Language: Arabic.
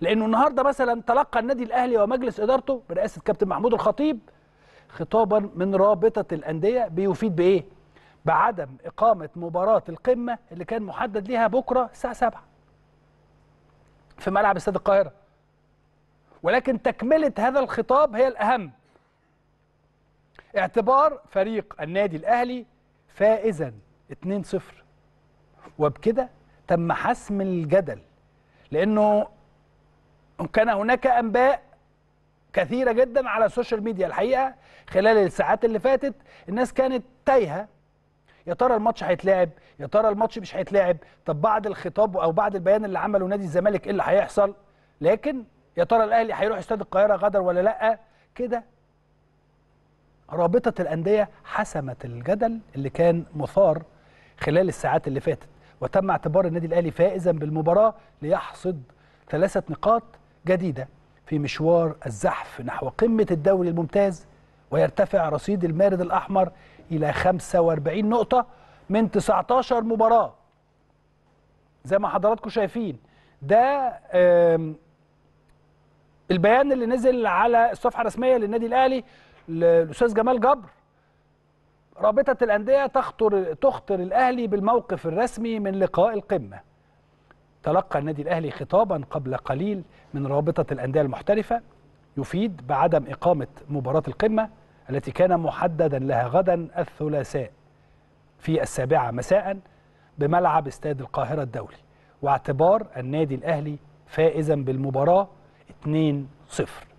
لانه النهارده مثلا تلقى النادي الاهلي ومجلس ادارته برئاسه كابتن محمود الخطيب خطابا من رابطه الانديه بيفيد بايه؟ بعدم اقامه مباراه القمه اللي كان محدد ليها بكره الساعه 7 في ملعب استاد القاهره ولكن تكمله هذا الخطاب هي الاهم اعتبار فريق النادي الاهلي فائزا 2-0 وبكده تم حسم الجدل لانه كان هناك انباء كثيره جدا على السوشيال ميديا الحقيقه خلال الساعات اللي فاتت الناس كانت تايهه يا ترى الماتش هيتلعب يا ترى الماتش مش هيتلعب طب بعد الخطاب او بعد البيان اللي عمله نادي الزمالك ايه اللي هيحصل لكن يا ترى الاهلي هيروح استاد القاهره غدر ولا لا كده رابطه الانديه حسمت الجدل اللي كان مثار خلال الساعات اللي فاتت وتم اعتبار النادي الاهلي فائزا بالمباراه ليحصد ثلاثه نقاط جديدة في مشوار الزحف نحو قمة الدوري الممتاز ويرتفع رصيد المارد الأحمر إلى 45 نقطة من 19 مباراة زي ما حضراتكم شايفين ده البيان اللي نزل على الصفحة الرسمية للنادي الأهلي للأستاذ جمال جبر رابطة الأندية تخطر تخطر الأهلي بالموقف الرسمي من لقاء القمة تلقى النادي الأهلي خطابا قبل قليل من رابطة الأندية المحترفة يفيد بعدم إقامة مباراة القمة التي كان محددا لها غدا الثلاثاء في السابعة مساء بملعب استاد القاهرة الدولي واعتبار النادي الأهلي فائزا بالمباراة 2-0